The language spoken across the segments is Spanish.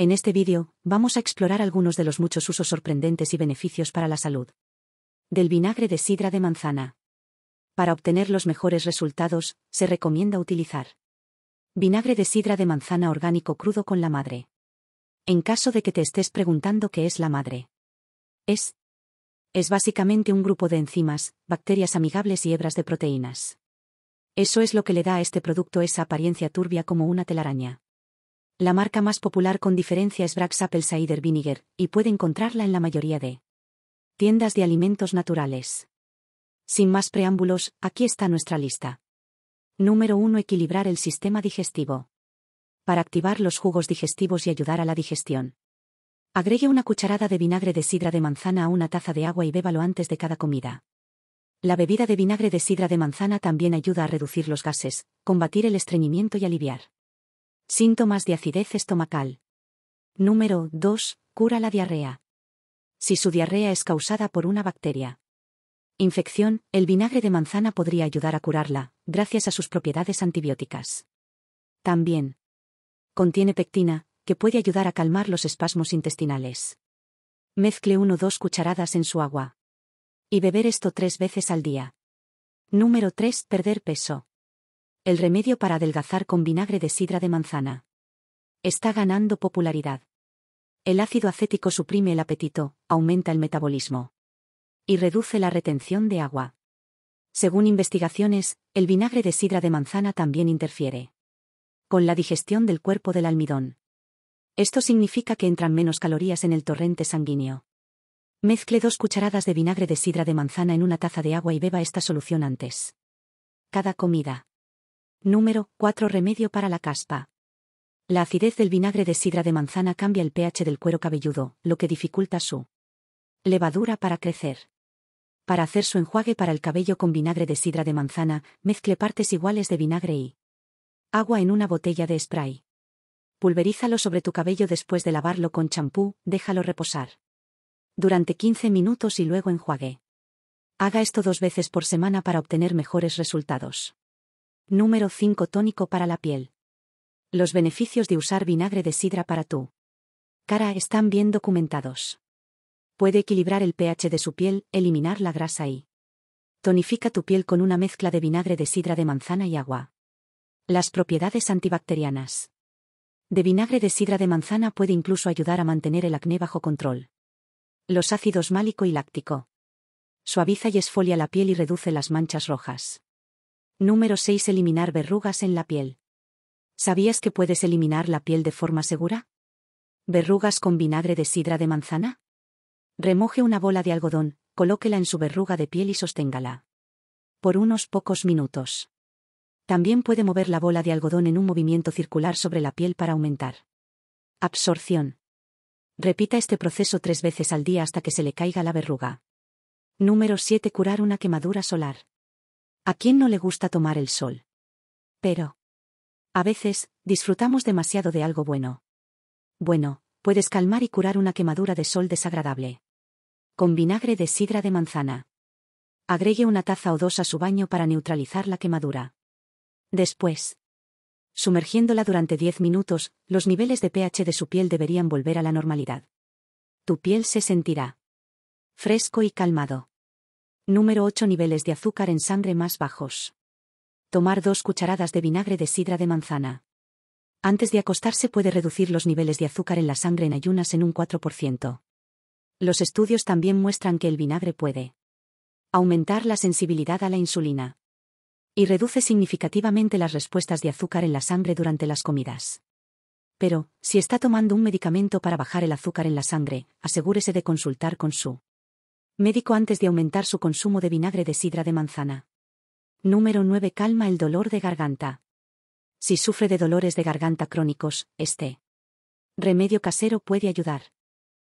En este vídeo, vamos a explorar algunos de los muchos usos sorprendentes y beneficios para la salud. Del vinagre de sidra de manzana. Para obtener los mejores resultados, se recomienda utilizar vinagre de sidra de manzana orgánico crudo con la madre. En caso de que te estés preguntando qué es la madre. Es. Es básicamente un grupo de enzimas, bacterias amigables y hebras de proteínas. Eso es lo que le da a este producto esa apariencia turbia como una telaraña. La marca más popular con diferencia es Brax Apple Cider Vinegar, y puede encontrarla en la mayoría de tiendas de alimentos naturales. Sin más preámbulos, aquí está nuestra lista. Número 1. Equilibrar el sistema digestivo. Para activar los jugos digestivos y ayudar a la digestión. Agregue una cucharada de vinagre de sidra de manzana a una taza de agua y bébalo antes de cada comida. La bebida de vinagre de sidra de manzana también ayuda a reducir los gases, combatir el estreñimiento y aliviar Síntomas de acidez estomacal. Número 2. Cura la diarrea. Si su diarrea es causada por una bacteria. Infección, el vinagre de manzana podría ayudar a curarla, gracias a sus propiedades antibióticas. También. Contiene pectina, que puede ayudar a calmar los espasmos intestinales. Mezcle 1 o 2 cucharadas en su agua. Y beber esto tres veces al día. Número 3. Perder peso el remedio para adelgazar con vinagre de sidra de manzana. Está ganando popularidad. El ácido acético suprime el apetito, aumenta el metabolismo y reduce la retención de agua. Según investigaciones, el vinagre de sidra de manzana también interfiere con la digestión del cuerpo del almidón. Esto significa que entran menos calorías en el torrente sanguíneo. Mezcle dos cucharadas de vinagre de sidra de manzana en una taza de agua y beba esta solución antes. Cada comida. Número 4. Remedio para la caspa. La acidez del vinagre de sidra de manzana cambia el pH del cuero cabelludo, lo que dificulta su levadura para crecer. Para hacer su enjuague para el cabello con vinagre de sidra de manzana, mezcle partes iguales de vinagre y agua en una botella de spray. Pulverízalo sobre tu cabello después de lavarlo con champú, déjalo reposar. Durante 15 minutos y luego enjuague. Haga esto dos veces por semana para obtener mejores resultados. Número 5 Tónico para la piel. Los beneficios de usar vinagre de sidra para tu cara están bien documentados. Puede equilibrar el pH de su piel, eliminar la grasa y tonifica tu piel con una mezcla de vinagre de sidra de manzana y agua. Las propiedades antibacterianas. De vinagre de sidra de manzana puede incluso ayudar a mantener el acné bajo control. Los ácidos málico y láctico. Suaviza y esfolia la piel y reduce las manchas rojas. Número 6. Eliminar verrugas en la piel. ¿Sabías que puedes eliminar la piel de forma segura? ¿Verrugas con vinagre de sidra de manzana? Remoje una bola de algodón, colóquela en su verruga de piel y sosténgala. Por unos pocos minutos. También puede mover la bola de algodón en un movimiento circular sobre la piel para aumentar. Absorción. Repita este proceso tres veces al día hasta que se le caiga la verruga. Número 7. Curar una quemadura solar. ¿A quién no le gusta tomar el sol? Pero. A veces, disfrutamos demasiado de algo bueno. Bueno, puedes calmar y curar una quemadura de sol desagradable. Con vinagre de sidra de manzana. Agregue una taza o dos a su baño para neutralizar la quemadura. Después. Sumergiéndola durante 10 minutos, los niveles de pH de su piel deberían volver a la normalidad. Tu piel se sentirá fresco y calmado. Número 8. Niveles de azúcar en sangre más bajos. Tomar dos cucharadas de vinagre de sidra de manzana. Antes de acostarse puede reducir los niveles de azúcar en la sangre en ayunas en un 4%. Los estudios también muestran que el vinagre puede aumentar la sensibilidad a la insulina y reduce significativamente las respuestas de azúcar en la sangre durante las comidas. Pero, si está tomando un medicamento para bajar el azúcar en la sangre, asegúrese de consultar con su médico antes de aumentar su consumo de vinagre de sidra de manzana. Número 9. Calma el dolor de garganta. Si sufre de dolores de garganta crónicos, este remedio casero puede ayudar.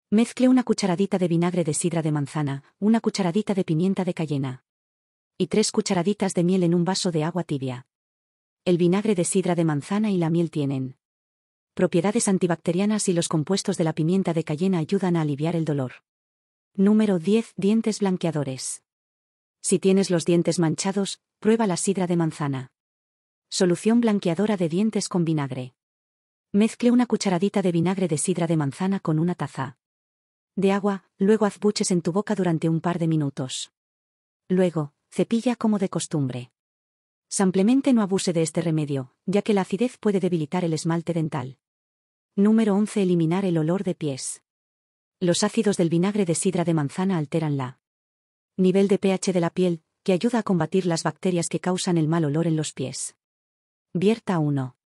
Mezcle una cucharadita de vinagre de sidra de manzana, una cucharadita de pimienta de cayena y tres cucharaditas de miel en un vaso de agua tibia. El vinagre de sidra de manzana y la miel tienen propiedades antibacterianas y los compuestos de la pimienta de cayena ayudan a aliviar el dolor. Número 10. Dientes blanqueadores. Si tienes los dientes manchados, prueba la sidra de manzana. Solución blanqueadora de dientes con vinagre. Mezcle una cucharadita de vinagre de sidra de manzana con una taza de agua, luego haz buches en tu boca durante un par de minutos. Luego, cepilla como de costumbre. Simplemente no abuse de este remedio, ya que la acidez puede debilitar el esmalte dental. Número 11. Eliminar el olor de pies. Los ácidos del vinagre de sidra de manzana alteran la nivel de pH de la piel, que ayuda a combatir las bacterias que causan el mal olor en los pies. Vierta 1.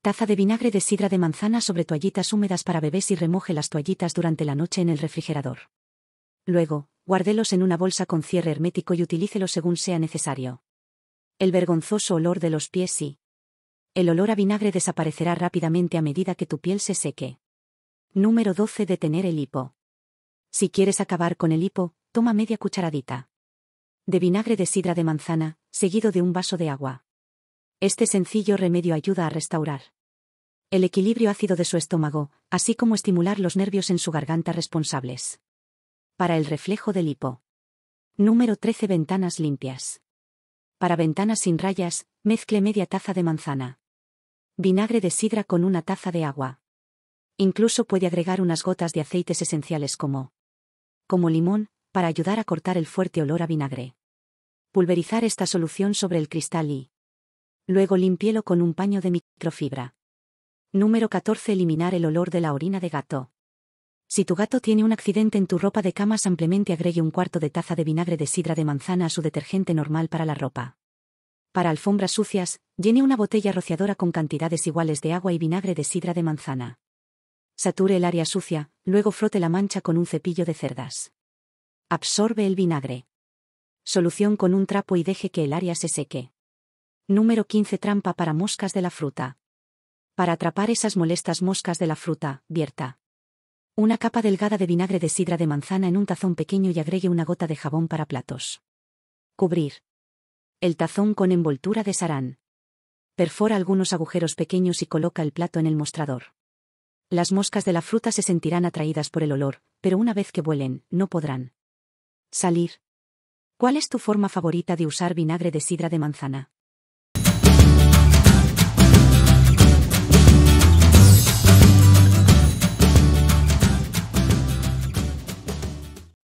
Taza de vinagre de sidra de manzana sobre toallitas húmedas para bebés y remoje las toallitas durante la noche en el refrigerador. Luego, guárdelos en una bolsa con cierre hermético y utilícelo según sea necesario. El vergonzoso olor de los pies y el olor a vinagre desaparecerá rápidamente a medida que tu piel se seque. Número 12. Detener el hipo. Si quieres acabar con el hipo, toma media cucharadita de vinagre de sidra de manzana, seguido de un vaso de agua. Este sencillo remedio ayuda a restaurar el equilibrio ácido de su estómago, así como estimular los nervios en su garganta responsables. Para el reflejo del hipo. Número 13. Ventanas limpias. Para ventanas sin rayas, mezcle media taza de manzana. Vinagre de sidra con una taza de agua. Incluso puede agregar unas gotas de aceites esenciales como como limón, para ayudar a cortar el fuerte olor a vinagre. Pulverizar esta solución sobre el cristal y luego limpielo con un paño de microfibra. Número 14. Eliminar el olor de la orina de gato. Si tu gato tiene un accidente en tu ropa de cama, simplemente agregue un cuarto de taza de vinagre de sidra de manzana a su detergente normal para la ropa. Para alfombras sucias, llene una botella rociadora con cantidades iguales de agua y vinagre de sidra de manzana. Sature el área sucia, luego frote la mancha con un cepillo de cerdas. Absorbe el vinagre. Solución con un trapo y deje que el área se seque. Número 15 Trampa para moscas de la fruta. Para atrapar esas molestas moscas de la fruta, vierta. Una capa delgada de vinagre de sidra de manzana en un tazón pequeño y agregue una gota de jabón para platos. Cubrir. El tazón con envoltura de sarán. Perfora algunos agujeros pequeños y coloca el plato en el mostrador. Las moscas de la fruta se sentirán atraídas por el olor, pero una vez que vuelen, no podrán salir. ¿Cuál es tu forma favorita de usar vinagre de sidra de manzana?